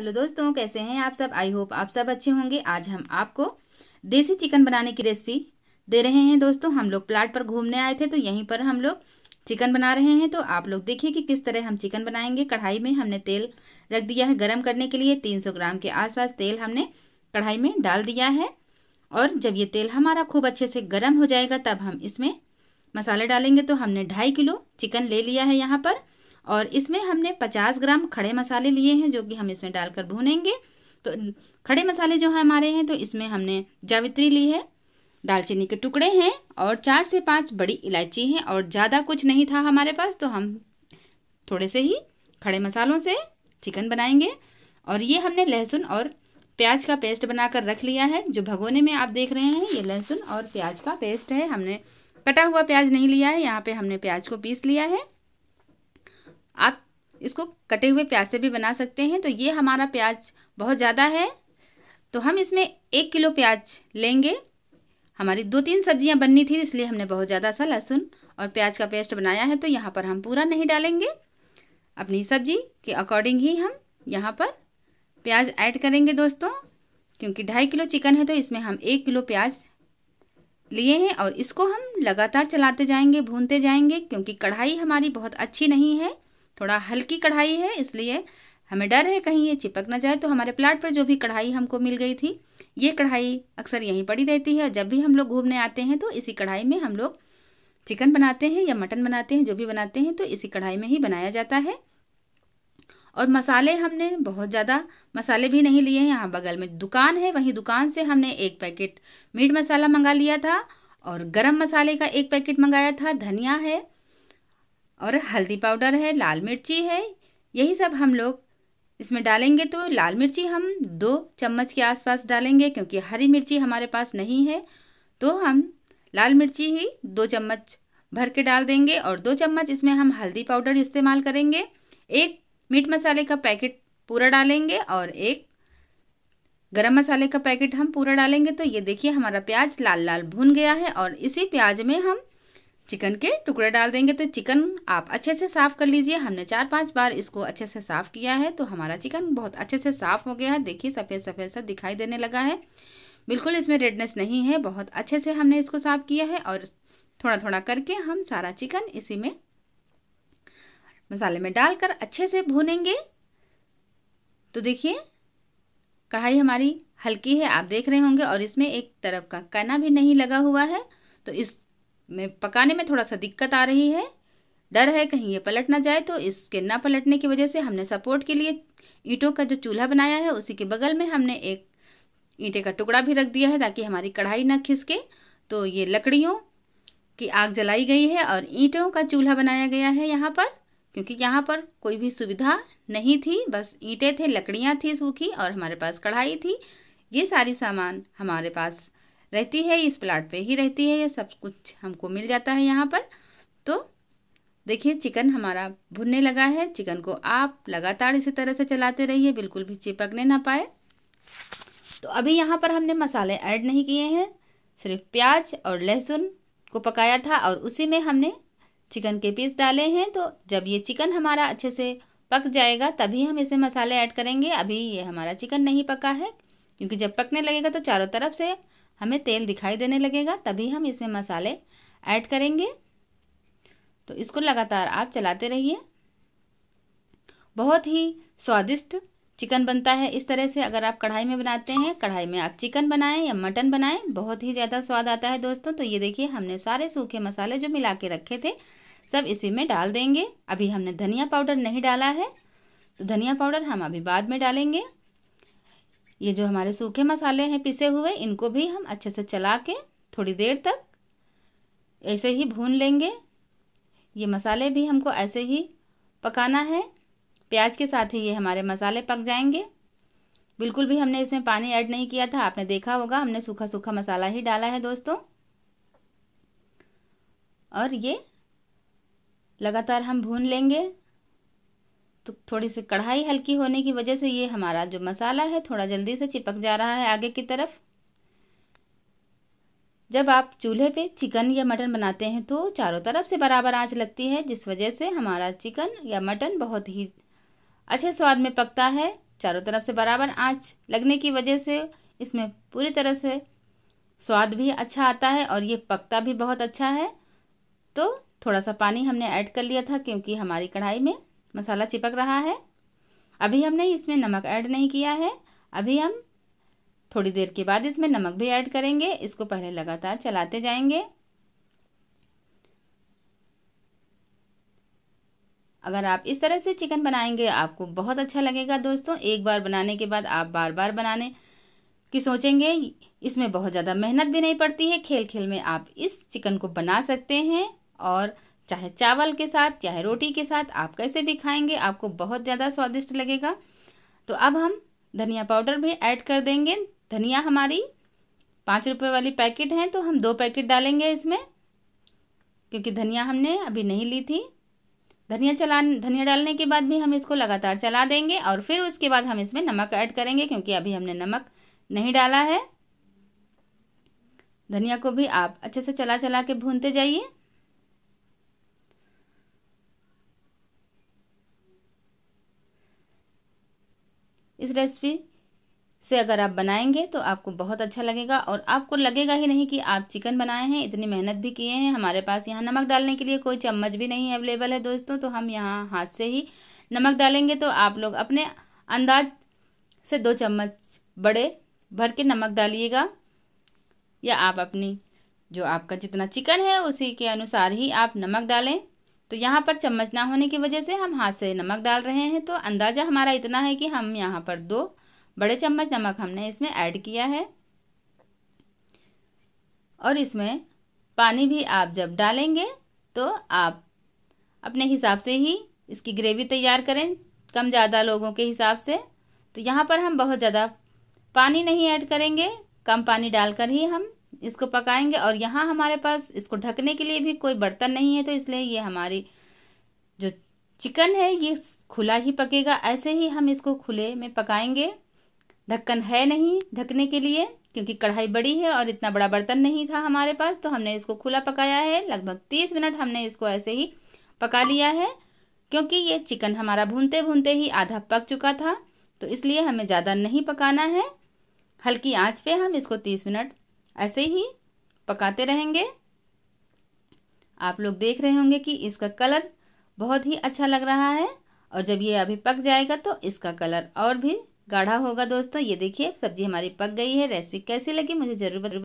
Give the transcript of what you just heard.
hello दोस्तों कैसे हैं आप सब आई होप आप सब अच्छे होंगे आज हम आपको देसी चिकन बनाने की रेसिपी दे रहे हैं दोस्तों हम लोग प्लाट पर घूमने आए थे तो यहीं पर हम लोग चिकन बना रहे हैं तो आप लोग देखिए कि किस तरह हम चिकन बनाएंगे कढ़ाई में हमने तेल रख दिया है गर्म करने के लिए 300 ग्राम के आसपास तेल हमने कढ़ाई में डाल दिया है और जब ये तेल हमारा खूब अच्छे से गर्म हो जाएगा तब हम इसमें मसाले डालेंगे तो हमने ढाई किलो चिकन ले लिया है यहाँ पर और इसमें हमने 50 ग्राम खड़े मसाले लिए हैं जो कि हम इसमें डालकर भूनेंगे तो खड़े मसाले जो है हमारे हैं तो इसमें हमने जावित्री ली है दालचीनी के टुकड़े हैं और चार से पाँच बड़ी इलायची हैं और ज़्यादा कुछ नहीं था हमारे पास तो हम थोड़े से ही खड़े मसालों से चिकन बनाएंगे और ये हमने लहसुन और प्याज का पेस्ट बनाकर रख लिया है जो भगोने में आप देख रहे हैं ये लहसुन और प्याज का पेस्ट है हमने कटा हुआ प्याज नहीं लिया है यहाँ पे हमने प्याज को पीस लिया है आप इसको कटे हुए प्याज से भी बना सकते हैं तो ये हमारा प्याज बहुत ज़्यादा है तो हम इसमें एक किलो प्याज लेंगे हमारी दो तीन सब्जियां बननी थी इसलिए हमने बहुत ज़्यादा सा लहसुन और प्याज का पेस्ट बनाया है तो यहाँ पर हम पूरा नहीं डालेंगे अपनी सब्जी के अकॉर्डिंग ही हम यहाँ पर प्याज ऐड करेंगे दोस्तों क्योंकि ढाई किलो चिकन है तो इसमें हम एक किलो प्याज लिए हैं और इसको हम लगातार चलाते जाएंगे भूनते जाएंगे क्योंकि कढ़ाई हमारी बहुत अच्छी नहीं है थोड़ा हल्की कढ़ाई है इसलिए हमें डर है कहीं ये चिपक ना जाए तो हमारे प्लाट पर जो भी कढ़ाई हमको मिल गई थी ये कढ़ाई अक्सर यहीं पड़ी रहती है और जब भी हम लोग घूमने आते हैं तो इसी कढ़ाई में हम लोग चिकन बनाते हैं या मटन बनाते हैं जो भी बनाते हैं तो इसी कढ़ाई में ही बनाया जाता है और मसाले हमने बहुत ज़्यादा मसाले भी नहीं लिए हैं यहाँ बगल में दुकान है वहीं दुकान से हमने एक पैकेट मीट मसाला मंगा लिया था और गरम मसाले का एक पैकेट मंगाया था धनिया है और हल्दी पाउडर है लाल मिर्ची है यही सब हम लोग इसमें डालेंगे तो लाल मिर्ची हम दो चम्मच के आसपास डालेंगे क्योंकि हरी मिर्ची हमारे पास नहीं है तो हम लाल मिर्ची ही दो चम्मच भर के डाल देंगे और दो चम्मच इसमें हम हल्दी पाउडर इस्तेमाल करेंगे एक मीट मसाले का पैकेट पूरा डालेंगे और एक गरम मसाले का पैकेट हम पूरा डालेंगे तो ये देखिए हमारा प्याज लाल लाल भून गया है और इसी प्याज में हम चिकन के टुकड़े डाल देंगे तो चिकन आप अच्छे से साफ़ कर लीजिए हमने चार पांच बार इसको अच्छे से साफ़ किया है तो हमारा चिकन बहुत अच्छे से साफ़ हो गया है देखिए सफ़ेद सफ़ेद सा दिखाई देने लगा है बिल्कुल इसमें रेडनेस नहीं है बहुत अच्छे से हमने इसको साफ़ किया है और थोड़ा थोड़ा करके हम सारा चिकन इसी में मसाले में डालकर अच्छे से भूनेंगे तो देखिए कढ़ाई हमारी हल्की है आप देख रहे होंगे और इसमें एक तरफ का कना भी नहीं लगा हुआ है तो इस में पकाने में थोड़ा सा दिक्कत आ रही है डर है कहीं ये पलट ना जाए तो इसके ना पलटने की वजह से हमने सपोर्ट के लिए ईंटों का जो चूल्हा बनाया है उसी के बगल में हमने एक ईंटे का टुकड़ा भी रख दिया है ताकि हमारी कढ़ाई ना खिसके तो ये लकड़ियों की आग जलाई गई है और ईंटों का चूल्हा बनाया गया है यहाँ पर क्योंकि यहाँ पर कोई भी सुविधा नहीं थी बस ईंटें थे लकड़ियाँ थी सूखी और हमारे पास कढ़ाई थी ये सारी सामान हमारे पास रहती है इस प्लाट पे ही रहती है ये सब कुछ हमको मिल जाता है यहाँ पर तो देखिए चिकन हमारा भुनने लगा है चिकन को आप लगातार इसी तरह से चलाते रहिए बिल्कुल भी चिपकने ना पाए तो अभी यहाँ पर हमने मसाले ऐड नहीं किए हैं सिर्फ प्याज और लहसुन को पकाया था और उसी में हमने चिकन के पीस डाले हैं तो जब ये चिकन हमारा अच्छे से पक जाएगा तभी हम इसे मसाले ऐड करेंगे अभी ये हमारा चिकन नहीं पका है क्योंकि जब पकने लगेगा तो चारों तरफ से हमें तेल दिखाई देने लगेगा तभी हम इसमें मसाले ऐड करेंगे तो इसको लगातार आप चलाते रहिए बहुत ही स्वादिष्ट चिकन बनता है इस तरह से अगर आप कढ़ाई में बनाते हैं कढ़ाई में आप चिकन बनाएं या मटन बनाएं बहुत ही ज़्यादा स्वाद आता है दोस्तों तो ये देखिए हमने सारे सूखे मसाले जो मिला के रखे थे सब इसी में डाल देंगे अभी हमने धनिया पाउडर नहीं डाला है तो धनिया पाउडर हम अभी बाद में डालेंगे ये जो हमारे सूखे मसाले हैं पिसे हुए इनको भी हम अच्छे से चला के थोड़ी देर तक ऐसे ही भून लेंगे ये मसाले भी हमको ऐसे ही पकाना है प्याज के साथ ही ये हमारे मसाले पक जाएंगे बिल्कुल भी हमने इसमें पानी ऐड नहीं किया था आपने देखा होगा हमने सूखा सूखा मसाला ही डाला है दोस्तों और ये लगातार हम भून लेंगे तो थोड़ी सी कढ़ाई हल्की होने की वजह से ये हमारा जो मसाला है थोड़ा जल्दी से चिपक जा रहा है आगे की तरफ जब आप चूल्हे पे चिकन या मटन बनाते हैं तो चारों तरफ से बराबर आंच लगती है जिस वजह से हमारा चिकन या मटन बहुत ही अच्छे स्वाद में पकता है चारों तरफ से बराबर आंच लगने की वजह से इसमें पूरी तरह से स्वाद भी अच्छा आता है और ये पकता भी बहुत अच्छा है तो थोड़ा सा पानी हमने ऐड कर लिया था क्योंकि हमारी कढ़ाई में मसाला चिपक रहा है अभी हमने इसमें नमक ऐड नहीं किया है अभी हम थोड़ी देर के बाद इसमें नमक भी ऐड करेंगे इसको पहले लगातार चलाते जाएंगे अगर आप इस तरह से चिकन बनाएंगे आपको बहुत अच्छा लगेगा दोस्तों एक बार बनाने के बाद आप बार बार बनाने की सोचेंगे इसमें बहुत ज़्यादा मेहनत भी नहीं पड़ती है खेल खेल में आप इस चिकन को बना सकते हैं और चाहे चावल के साथ चाहे रोटी के साथ आप कैसे भी खाएंगे आपको बहुत ज़्यादा स्वादिष्ट लगेगा तो अब हम धनिया पाउडर भी ऐड कर देंगे धनिया हमारी पाँच रुपये वाली पैकेट है तो हम दो पैकेट डालेंगे इसमें क्योंकि धनिया हमने अभी नहीं ली थी धनिया चला धनिया डालने के बाद भी हम इसको लगातार चला देंगे और फिर उसके बाद हम इसमें नमक ऐड करेंगे क्योंकि अभी हमने नमक नहीं डाला है धनिया को भी आप अच्छे से चला चला के भूनते जाइए इस रेसिपी से अगर आप बनाएंगे तो आपको बहुत अच्छा लगेगा और आपको लगेगा ही नहीं कि आप चिकन बनाए हैं इतनी मेहनत भी किए हैं हमारे पास यहाँ नमक डालने के लिए कोई चम्मच भी नहीं अवेलेबल है दोस्तों तो हम यहाँ हाथ से ही नमक डालेंगे तो आप लोग अपने अंदाज से दो चम्मच बड़े भर के नमक डालिएगा या आप अपनी जो आपका जितना चिकन है उसी के अनुसार ही आप नमक डालें तो यहाँ पर चम्मच ना होने की वजह से हम हाथ से नमक डाल रहे हैं तो अंदाज़ा हमारा इतना है कि हम यहाँ पर दो बड़े चम्मच नमक हमने इसमें ऐड किया है और इसमें पानी भी आप जब डालेंगे तो आप अपने हिसाब से ही इसकी ग्रेवी तैयार करें कम ज़्यादा लोगों के हिसाब से तो यहाँ पर हम बहुत ज़्यादा पानी नहीं ऐड करेंगे कम पानी डालकर ही हम इसको पकाएंगे और यहाँ हमारे पास इसको ढकने के लिए भी कोई बर्तन नहीं है तो इसलिए ये हमारी जो चिकन है ये खुला ही पकेगा ऐसे ही हम इसको खुले में पकाएंगे ढक्कन है नहीं ढकने के लिए क्योंकि कढ़ाई बड़ी है और इतना बड़ा बर्तन नहीं था हमारे पास तो हमने इसको खुला पकाया है लगभग तीस मिनट हमने इसको ऐसे ही पका लिया है क्योंकि ये चिकन हमारा भूनते भूनते ही आधा पक चुका था तो इसलिए हमें ज़्यादा नहीं पकाना है हल्की आंच पे हम इसको तीस मिनट ऐसे ही पकाते रहेंगे आप लोग देख रहे होंगे कि इसका कलर बहुत ही अच्छा लग रहा है और जब ये अभी पक जाएगा तो इसका कलर और भी गाढ़ा होगा दोस्तों ये देखिए सब्जी हमारी पक गई है रेसिपी कैसी लगी मुझे जरूर